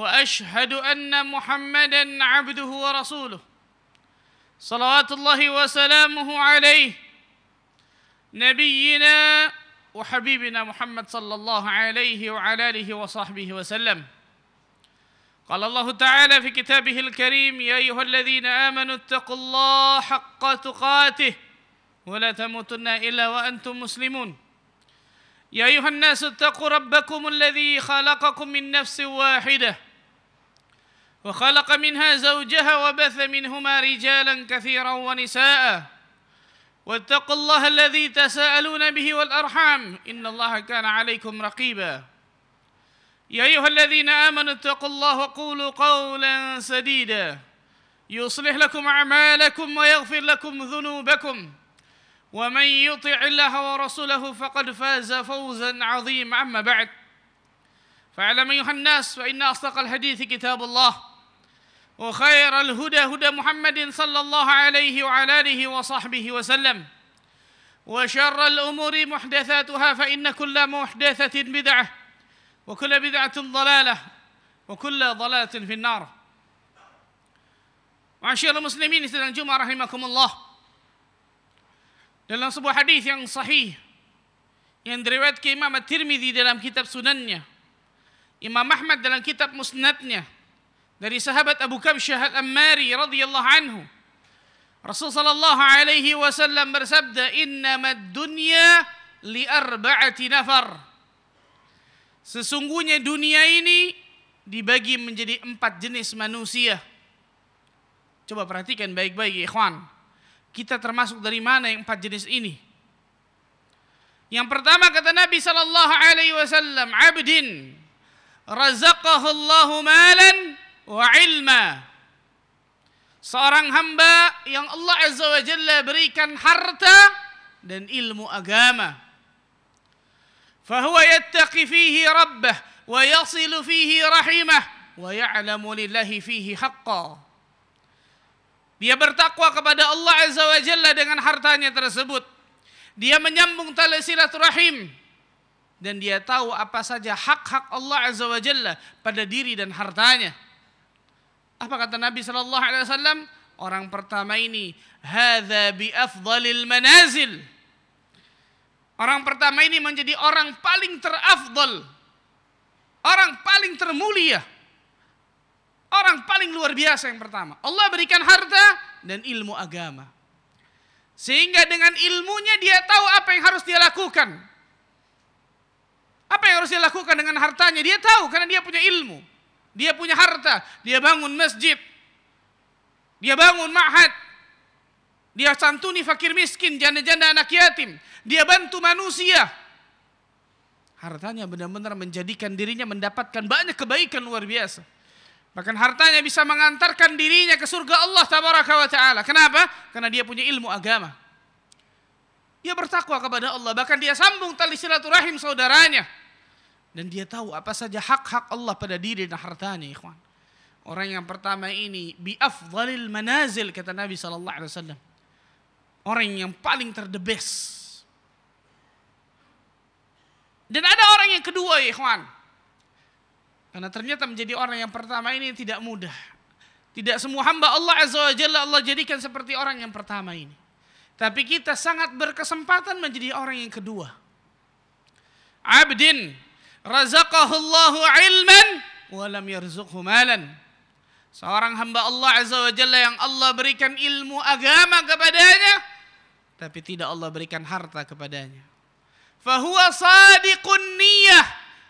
واشهد ان محمدا عبده ورسوله صلوات الله وسلامه عليه نبينا وحبيبنا محمد صلى الله عليه وعلى اله وصحبه وسلم قال الله تعالى في كتابه الكريم يا ايها الذين امنوا اتقوا الله حق تقاته ولا تموتن الا وانتم مسلمون يا ايها الناس اتقوا ربكم الذي خلقكم من نفس واحده وخلق منها زوجها وبث منهما رجالا كثيرا ونساء واتقوا الله الذي تساءلون به والأرحام إن الله كان عليكم رقيبا يا أيها الذين آمنوا اتقوا الله وقولوا قولا سديدا يصلح لكم أعمالكم ويغفر لكم ذنوبكم ومن يطع الله ورسوله فقد فاز فوزا عظيما أما بعد فاعلم أيها الناس فإن أصدق الحديث كتاب الله وخير الهدى هدى محمد صلى الله عليه وعلى اله وصحبه وسلم وشر الامور محدثاتها فان كل محدثه بدعه وكل بدعه ضلاله وكل ضلاله في النار معاشر المسلمين سيدنا جمعه رحمكم الله dalam sebuah hadis yang sahih yang diriwayatkan Imam At-Tirmidzi dalam امام احمد Imam Ahmad dalam kitab Musnadnya dari sahabat Abu Kabsyah Al-Ammari radhiyallahu anhu. Rasul sallallahu alaihi wasallam bersabda, "Innamad dunya li arba'ati nafar." Sesungguhnya dunia ini dibagi menjadi empat jenis manusia. Coba perhatikan baik-baik ikhwan. Kita termasuk dari mana yang empat jenis ini? Yang pertama kata Nabi sallallahu alaihi wasallam, "Abdin razaqahu Allahu malan wa ilma. Seorang hamba yang Allah Azza wa Jalla berikan harta dan ilmu agama. Fahuwa yattaqi fihi rabbah wa yasilu fihi rahimah wa ya'lamu lillahi fihi haqqah. Dia bertakwa kepada Allah Azza wa Jalla dengan hartanya tersebut. Dia menyambung tali silaturahim dan dia tahu apa saja hak-hak Allah Azza wa Jalla pada diri dan hartanya. Apa kata Nabi Shallallahu Alaihi Wasallam? Orang pertama ini, hadza bi afdalil manazil. Orang pertama ini menjadi orang paling terafdal. Orang paling termulia. Orang paling luar biasa yang pertama. Allah berikan harta dan ilmu agama. Sehingga dengan ilmunya dia tahu apa yang harus dia lakukan. Apa yang harus dia lakukan dengan hartanya? Dia tahu karena dia punya ilmu. Dia punya harta, dia bangun masjid, dia bangun ma'had, dia santuni fakir miskin, janda-janda anak yatim, dia bantu manusia. Hartanya benar-benar menjadikan dirinya mendapatkan banyak kebaikan luar biasa. Bahkan hartanya bisa mengantarkan dirinya ke surga Allah tabaraka wa ta'ala. Kenapa? Karena dia punya ilmu agama. Dia bertakwa kepada Allah. Bahkan dia sambung tali silaturahim saudaranya. Dan dia tahu apa saja hak-hak Allah pada diri dan hartanya, ikhwan. Orang yang pertama ini bi afdhalil manazil kata Nabi sallallahu alaihi wasallam. Orang yang paling terdebes. Dan ada orang yang kedua, ikhwan. Karena ternyata menjadi orang yang pertama ini tidak mudah. Tidak semua hamba Allah Azza wa Jalla Allah jadikan seperti orang yang pertama ini. Tapi kita sangat berkesempatan menjadi orang yang kedua. Abdin razaqahullahu ilman walam yarzuqhu malan. Seorang hamba Allah Azza wa Jalla yang Allah berikan ilmu agama kepadanya tapi tidak Allah berikan harta kepadanya. Fahuwa sadiqun niyah.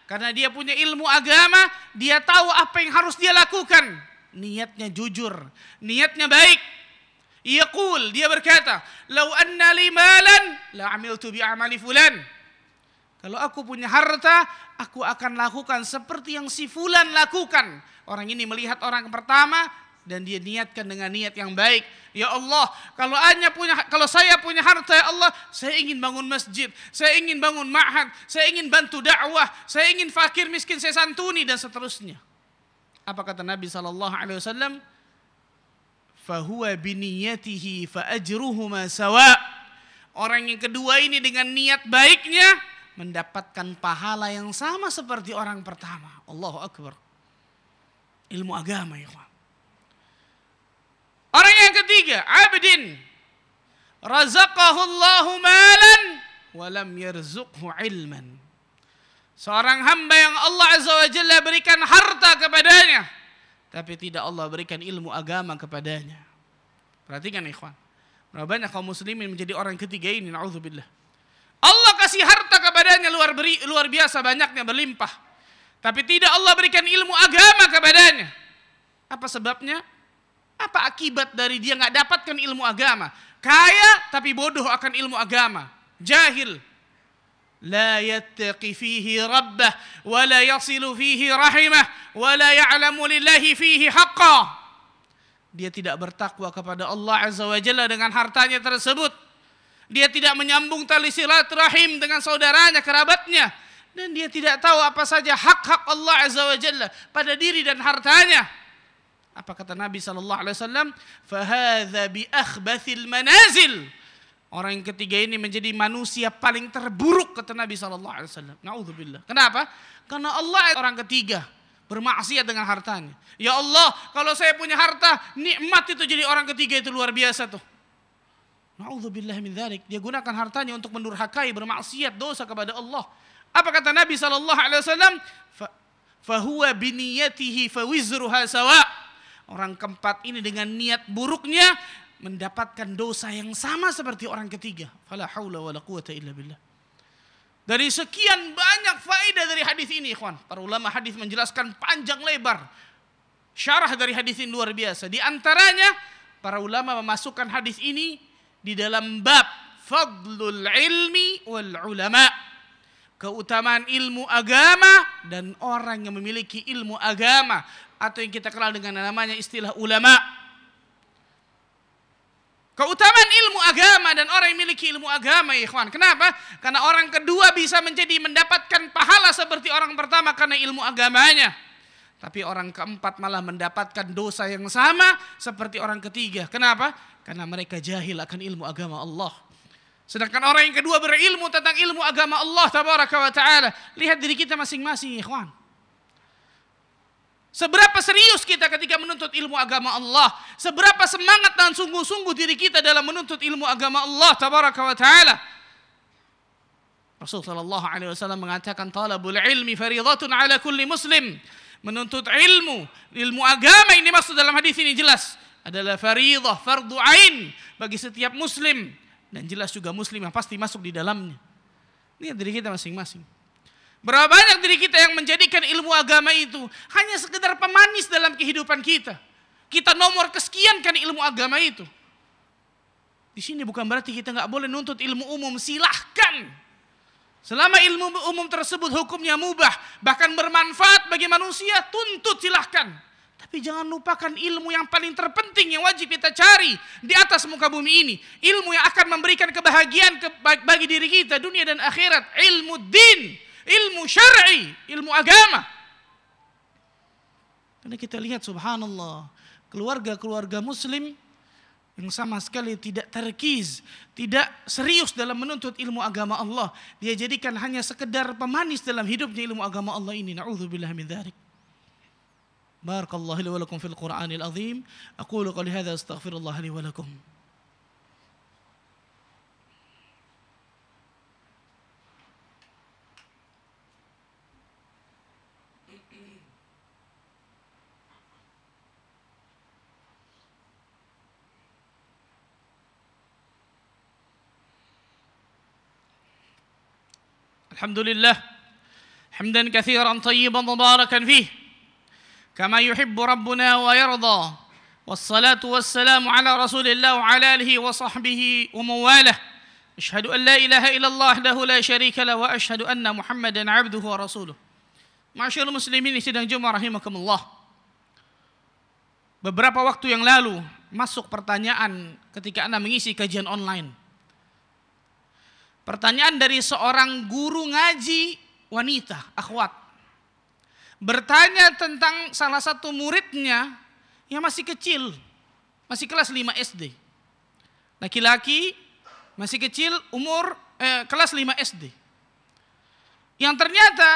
Karena dia punya ilmu agama, dia tahu apa yang harus dia lakukan. Niatnya jujur, niatnya baik. Iaqul, dia berkata, "Lau anna li malan la amiltu bi amali fulan." Kalau aku punya harta, aku akan lakukan seperti yang si Fulan lakukan. Orang ini melihat orang pertama dan dia niatkan dengan niat yang baik. Ya Allah, kalau hanya punya kalau saya punya harta ya Allah, saya ingin bangun masjid, saya ingin bangun ma'had, saya ingin bantu dakwah, saya ingin fakir miskin saya santuni dan seterusnya. Apa kata Nabi sallallahu alaihi wasallam? Fahuwa biniyatihi fa sawa. Orang yang kedua ini dengan niat baiknya, mendapatkan pahala yang sama seperti orang pertama. Allahu Akbar. Ilmu agama, ya ikhwan. Orang yang ketiga, abdin. Razaqahullahu malan walam yarzuqhu ilman. Seorang hamba yang Allah Azza wa Jalla berikan harta kepadanya. Tapi tidak Allah berikan ilmu agama kepadanya. Perhatikan ikhwan. Berapa banyak kaum muslimin menjadi orang ketiga ini, na'udzubillah. Allah kasih harta kepadanya luar beri, luar biasa banyaknya berlimpah. Tapi tidak Allah berikan ilmu agama kepadanya. Apa sebabnya? Apa akibat dari dia nggak dapatkan ilmu agama? Kaya tapi bodoh akan ilmu agama. Jahil. لا يتقي فيه ربه ولا يصل فيه رحمه ولا يعلم لله فيه حقا dia tidak bertakwa kepada Allah Azza wa Jalla dengan hartanya tersebut dia tidak menyambung tali silaturahim dengan saudaranya, kerabatnya. Dan dia tidak tahu apa saja hak-hak Allah Azza wa Jalla pada diri dan hartanya. Apa kata Nabi Sallallahu Alaihi Wasallam? Fahadha bi akhbathil manazil. Orang yang ketiga ini menjadi manusia paling terburuk kata Nabi Sallallahu Alaihi Wasallam. Naudzubillah. Kenapa? Karena Allah orang ketiga bermaksiat dengan hartanya. Ya Allah, kalau saya punya harta, nikmat itu jadi orang ketiga itu luar biasa tuh. Na'udzubillah min dzalik. Dia gunakan hartanya untuk mendurhakai, bermaksiat, dosa kepada Allah. Apa kata Nabi sallallahu alaihi wasallam? Fahuwa biniyatihi fawizruha sawa. Orang keempat ini dengan niat buruknya mendapatkan dosa yang sama seperti orang ketiga. Fala haula wala quwata illa billah. Dari sekian banyak faedah dari hadis ini, ikhwan. Para ulama hadis menjelaskan panjang lebar syarah dari hadis ini luar biasa. Di antaranya para ulama memasukkan hadis ini di dalam bab fadlul ilmi wal ulama keutamaan ilmu agama dan orang yang memiliki ilmu agama atau yang kita kenal dengan namanya istilah ulama keutamaan ilmu agama dan orang yang memiliki ilmu agama ya ikhwan kenapa karena orang kedua bisa menjadi mendapatkan pahala seperti orang pertama karena ilmu agamanya tapi orang keempat malah mendapatkan dosa yang sama seperti orang ketiga. Kenapa? Karena mereka jahil akan ilmu agama Allah. Sedangkan orang yang kedua berilmu tentang ilmu agama Allah tabaraka ta'ala. Lihat diri kita masing-masing ikhwan. Seberapa serius kita ketika menuntut ilmu agama Allah. Seberapa semangat dan sungguh-sungguh diri kita dalam menuntut ilmu agama Allah tabaraka ta'ala. Rasul sallallahu alaihi wasallam mengatakan talabul ilmi faridatun ala kulli muslim. Menuntut ilmu, ilmu agama ini maksud dalam hadis ini jelas adalah faridah, fardu ain bagi setiap muslim dan jelas juga muslim yang pasti masuk di dalamnya. Ini diri kita masing-masing. Berapa banyak diri kita yang menjadikan ilmu agama itu hanya sekedar pemanis dalam kehidupan kita. Kita nomor kesekian kan ilmu agama itu. Di sini bukan berarti kita nggak boleh nuntut ilmu umum, silahkan. Selama ilmu umum tersebut hukumnya mubah, bahkan bermanfaat bagi manusia, tuntut silahkan. Tapi jangan lupakan ilmu yang paling terpenting yang wajib kita cari di atas muka bumi ini. Ilmu yang akan memberikan kebahagiaan ke, bagi diri kita dunia dan akhirat. Ilmu din, ilmu syar'i, ilmu agama. Karena kita lihat subhanallah, keluarga-keluarga muslim yang sama sekali tidak terkiz, tidak serius dalam menuntut ilmu agama Allah. Dia jadikan hanya sekedar pemanis dalam hidupnya ilmu agama Allah ini. Na'udzubillah min dharik. بارك الله لي ولكم في القرآن العظيم أقول قولي هذا أستغفر الله لي ولكم الحمد لله حمدا كثيرا طيبا مباركا فيه كما يحب ربنا ويرضى والصلاة والسلام على رسول الله وعلى آله وصحبه ومواله أشهد أن لا إله إلا الله له لا شريك له وأشهد أن محمدا عبده ورسوله معاشر المسلمين جمع رحمكم الله Beberapa waktu yang lalu masuk pertanyaan ketika Anda mengisi kajian online. Pertanyaan dari seorang guru ngaji wanita, akhwat bertanya tentang salah satu muridnya yang masih kecil, masih kelas 5 SD. Laki-laki masih kecil umur eh, kelas 5 SD. Yang ternyata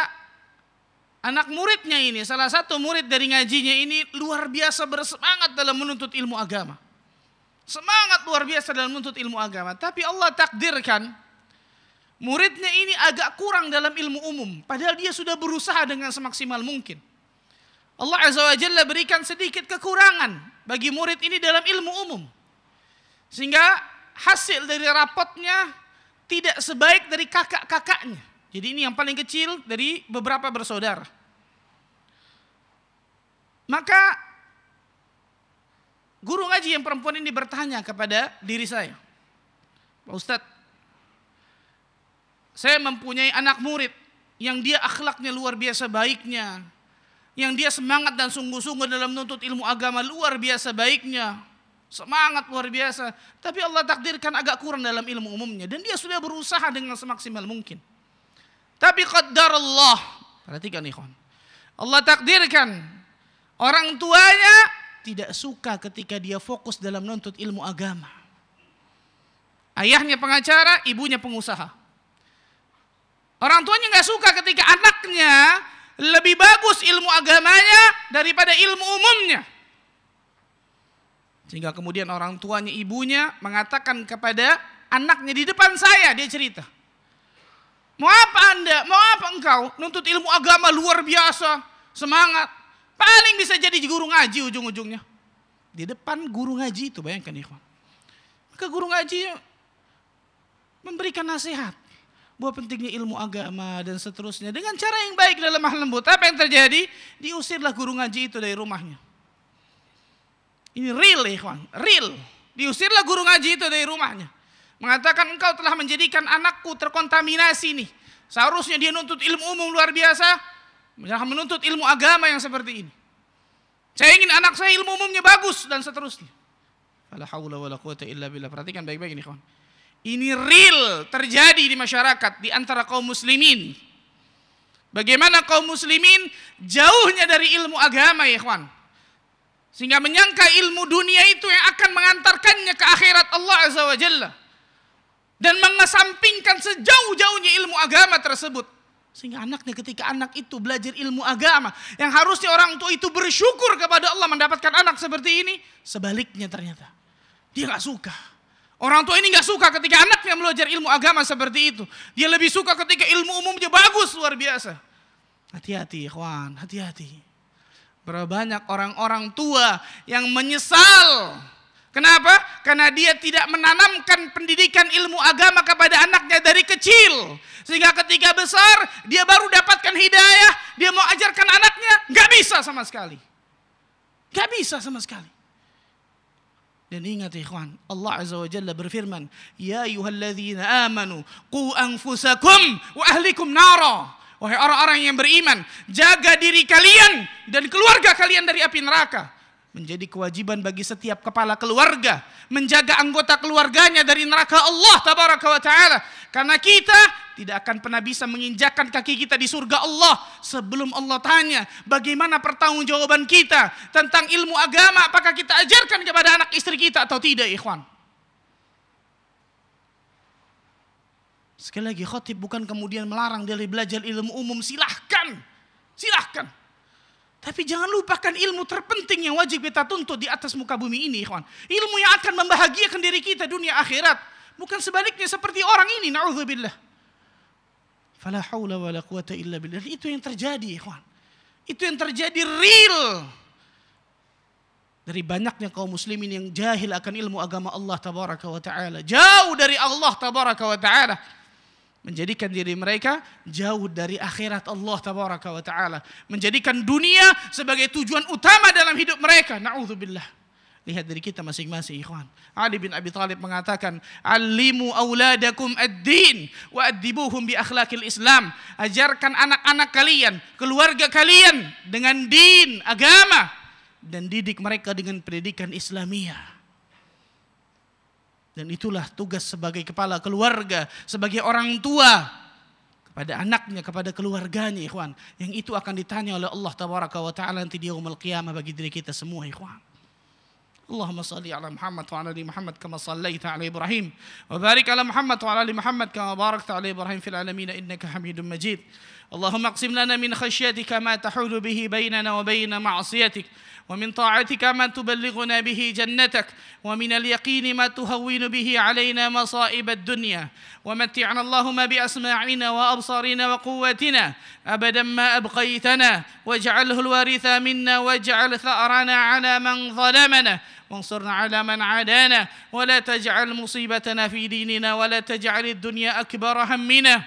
anak muridnya ini, salah satu murid dari ngajinya ini luar biasa bersemangat dalam menuntut ilmu agama. Semangat luar biasa dalam menuntut ilmu agama. Tapi Allah takdirkan muridnya ini agak kurang dalam ilmu umum, padahal dia sudah berusaha dengan semaksimal mungkin. Allah Azza wa Jalla berikan sedikit kekurangan bagi murid ini dalam ilmu umum. Sehingga hasil dari rapotnya tidak sebaik dari kakak-kakaknya. Jadi ini yang paling kecil dari beberapa bersaudara. Maka guru ngaji yang perempuan ini bertanya kepada diri saya. Ustadz, saya mempunyai anak murid yang dia akhlaknya luar biasa baiknya, yang dia semangat dan sungguh-sungguh dalam menuntut ilmu agama luar biasa baiknya, semangat luar biasa. Tapi Allah takdirkan agak kurang dalam ilmu umumnya dan dia sudah berusaha dengan semaksimal mungkin. Tapi qaddar Allah, perhatikan ikhwan. Allah takdirkan orang tuanya tidak suka ketika dia fokus dalam menuntut ilmu agama. Ayahnya pengacara, ibunya pengusaha. Orang tuanya nggak suka ketika anaknya lebih bagus ilmu agamanya daripada ilmu umumnya. Sehingga kemudian orang tuanya, ibunya mengatakan kepada anaknya di depan saya, dia cerita. Mau apa anda? Mau apa engkau? Nuntut ilmu agama luar biasa, semangat. Paling bisa jadi guru ngaji ujung-ujungnya. Di depan guru ngaji itu, bayangkan ikhwan. Ke guru ngaji memberikan nasihat buah pentingnya ilmu agama dan seterusnya dengan cara yang baik dalam lemah lembut. Apa yang terjadi? Diusirlah guru ngaji itu dari rumahnya. Ini real, ya ikhwan, real. Diusirlah guru ngaji itu dari rumahnya. Mengatakan engkau telah menjadikan anakku terkontaminasi nih. Seharusnya dia nuntut ilmu umum luar biasa, menuntut ilmu agama yang seperti ini. Saya ingin anak saya ilmu umumnya bagus dan seterusnya. Fala haula Perhatikan baik-baik ini, kawan. Ini real terjadi di masyarakat, di antara kaum muslimin. Bagaimana kaum muslimin jauhnya dari ilmu agama ya ikhwan. Sehingga menyangka ilmu dunia itu yang akan mengantarkannya ke akhirat Allah Azza wa Jalla. Dan mengesampingkan sejauh-jauhnya ilmu agama tersebut. Sehingga anaknya ketika anak itu belajar ilmu agama. Yang harusnya orang tua itu bersyukur kepada Allah mendapatkan anak seperti ini. Sebaliknya ternyata. Dia gak suka Orang tua ini nggak suka ketika anaknya belajar ilmu agama seperti itu. Dia lebih suka ketika ilmu umumnya bagus, luar biasa. Hati-hati, ikhwan, hati-hati. Berapa banyak orang-orang tua yang menyesal. Kenapa? Karena dia tidak menanamkan pendidikan ilmu agama kepada anaknya dari kecil. Sehingga ketika besar, dia baru dapatkan hidayah, dia mau ajarkan anaknya, nggak bisa sama sekali. Nggak bisa sama sekali. Dan ingat ikhwan, Allah Azza wa Jalla berfirman, Ya ayuhalladzina amanu, ku anfusakum wa ahlikum nara. Wahai orang-orang yang beriman, jaga diri kalian dan keluarga kalian dari api neraka. Menjadi kewajiban bagi setiap kepala keluarga menjaga anggota keluarganya dari neraka Allah tabaraka wa taala. Karena kita tidak akan pernah bisa menginjakan kaki kita di surga Allah sebelum Allah tanya bagaimana pertanggungjawaban kita tentang ilmu agama apakah kita ajarkan kepada anak istri kita atau tidak ikhwan sekali lagi khotib bukan kemudian melarang dari belajar ilmu umum silahkan silahkan tapi jangan lupakan ilmu terpenting yang wajib kita tuntut di atas muka bumi ini ikhwan ilmu yang akan membahagiakan diri kita dunia akhirat bukan sebaliknya seperti orang ini naudzubillah Fala haula wala quwata illa billah. Itu yang terjadi, ikhwan. Itu yang terjadi real. Dari banyaknya kaum muslimin yang jahil akan ilmu agama Allah tabaraka wa ta'ala. Jauh dari Allah tabaraka wa ta'ala. Menjadikan diri mereka jauh dari akhirat Allah tabaraka wa ta'ala. Menjadikan dunia sebagai tujuan utama dalam hidup mereka. Na'udzubillah. Lihat dari kita masing-masing ikhwan. Ali bin Abi Thalib mengatakan, "Alimu auladakum ad-din wa adibuhum bi akhlaqil Islam." Ajarkan anak-anak kalian, keluarga kalian dengan din, agama dan didik mereka dengan pendidikan Islamiah. Dan itulah tugas sebagai kepala keluarga, sebagai orang tua kepada anaknya, kepada keluarganya, ikhwan. Yang itu akan ditanya oleh Allah taala nanti di yaumul qiyamah bagi diri kita semua, ikhwan. اللهم صل على محمد وعلى ال محمد كما صليت على ابراهيم وبارك على محمد وعلى ال محمد كما باركت على ابراهيم في العالمين انك حميد مجيد اللهم اقسم لنا من خشيتك ما تحول به بيننا وبين معصيتك ومن طاعتك ما تبلغنا به جنتك ومن اليقين ما تهون به علينا مصائب الدنيا ومتعنا اللهم بأسماعنا وأبصارنا وقوتنا أبدا ما أبقيتنا واجعله الوارث منا واجعل ثأرنا على من ظلمنا وانصرنا على من عادانا ولا تجعل مصيبتنا في ديننا ولا تجعل الدنيا أكبر همنا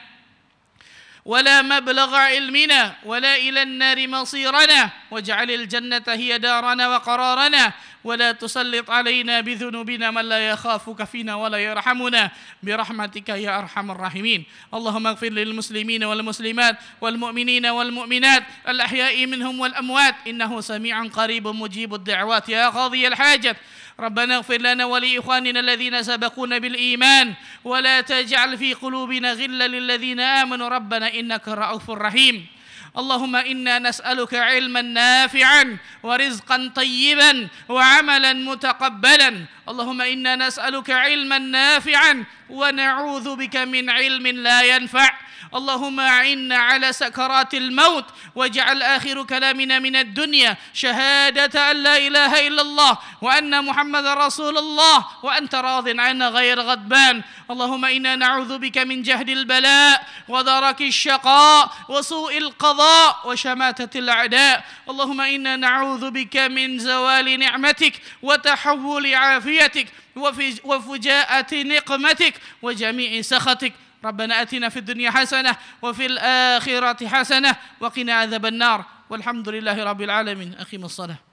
ولا مبلغ علمنا ولا إلى النار مصيرنا واجعل الجنة هي دارنا وقرارنا ولا تسلط علينا بذنوبنا من لا يخافك فينا ولا يرحمنا برحمتك يا أرحم الراحمين اللهم اغفر للمسلمين والمسلمات والمؤمنين والمؤمنات الأحياء منهم والأموات إنه سميع قريب مجيب الدعوات يا قاضي الحاجة ربنا اغفر لنا ولإخواننا الذين سبقونا بالإيمان ولا تجعل في قلوبنا غلا للذين آمنوا ربنا إنك رؤوف رحيم اللهم انا نسالك علما نافعا ورزقا طيبا وعملا متقبلا اللهم انا نسالك علما نافعا ونعوذ بك من علم لا ينفع اللهم اعنا على سكرات الموت واجعل اخر كلامنا من الدنيا شهاده ان لا اله الا الله وان محمد رسول الله وانت راض عنا غير غضبان اللهم انا نعوذ بك من جهد البلاء ودرك الشقاء وسوء القضاء وشماته الاعداء اللهم انا نعوذ بك من زوال نعمتك وتحول عافيتك عافيتك وفي, وفجاءة نقمتك وجميع سخطك ربنا أتنا في الدنيا حسنة وفي الآخرة حسنة وقنا عذاب النار والحمد لله رب العالمين أقيم الصلاة